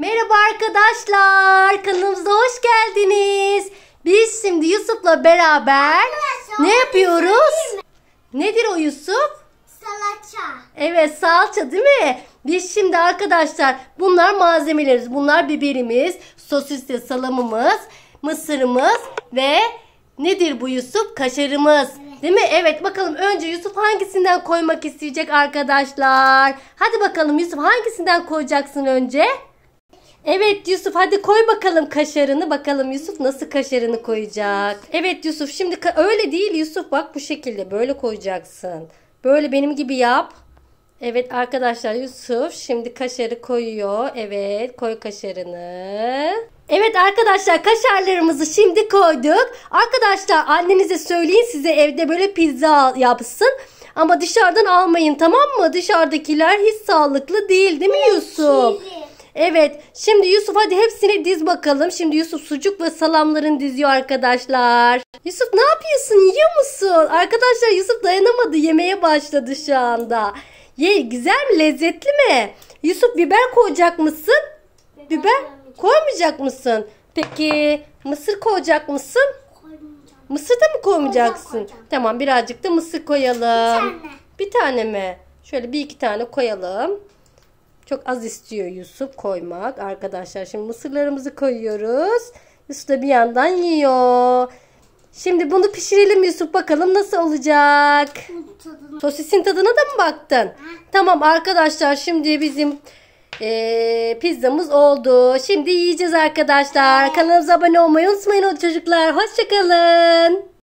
Merhaba arkadaşlar. Kanalımıza hoş geldiniz. Biz şimdi Yusuf'la beraber Arkadaşlar, ne şey yapıyoruz? Nedir o Yusuf? Salça. Evet salça değil mi? Biz şimdi arkadaşlar bunlar malzemelerimiz. Bunlar biberimiz, sosisli salamımız, mısırımız ve nedir bu Yusuf? Kaşarımız. Değil mi? Evet bakalım önce Yusuf hangisinden koymak isteyecek arkadaşlar? Hadi bakalım Yusuf hangisinden koyacaksın önce? Evet Yusuf hadi koy bakalım kaşarını. Bakalım Yusuf nasıl kaşarını koyacak. Evet Yusuf şimdi öyle değil Yusuf bak bu şekilde böyle koyacaksın. Böyle benim gibi yap. Evet arkadaşlar Yusuf şimdi kaşarı koyuyor. Evet koy kaşarını. Evet arkadaşlar kaşarlarımızı şimdi koyduk. Arkadaşlar annenize söyleyin size evde böyle pizza yapsın. Ama dışarıdan almayın tamam mı? Dışarıdakiler hiç sağlıklı değil değil mi Yusuf? Evet şimdi Yusuf hadi hepsini diz bakalım. Şimdi Yusuf sucuk ve salamların diziyor arkadaşlar. Yusuf ne yapıyorsun yiyor musun? Arkadaşlar Yusuf dayanamadı yemeye başladı şu anda. Ye güzel mi lezzetli mi? Yusuf biber koyacak mısın? Biber, koymayacak mısın? Peki mısır koyacak mısın? Mısır da mı koymayacaksın? Koyacağım, koyacağım. Tamam birazcık da mısır koyalım. Bir tane. Bir tane mi? Şöyle bir iki tane koyalım. Çok az istiyor Yusuf koymak. Arkadaşlar şimdi mısırlarımızı koyuyoruz. Yusuf da bir yandan yiyor. Şimdi bunu pişirelim Yusuf bakalım nasıl olacak. Tadına. Sosisin tadına da mı baktın? Tamam arkadaşlar şimdi bizim e, pizzamız oldu. Şimdi yiyeceğiz arkadaşlar. Kanalımıza abone olmayı unutmayın o çocuklar. Hoşçakalın.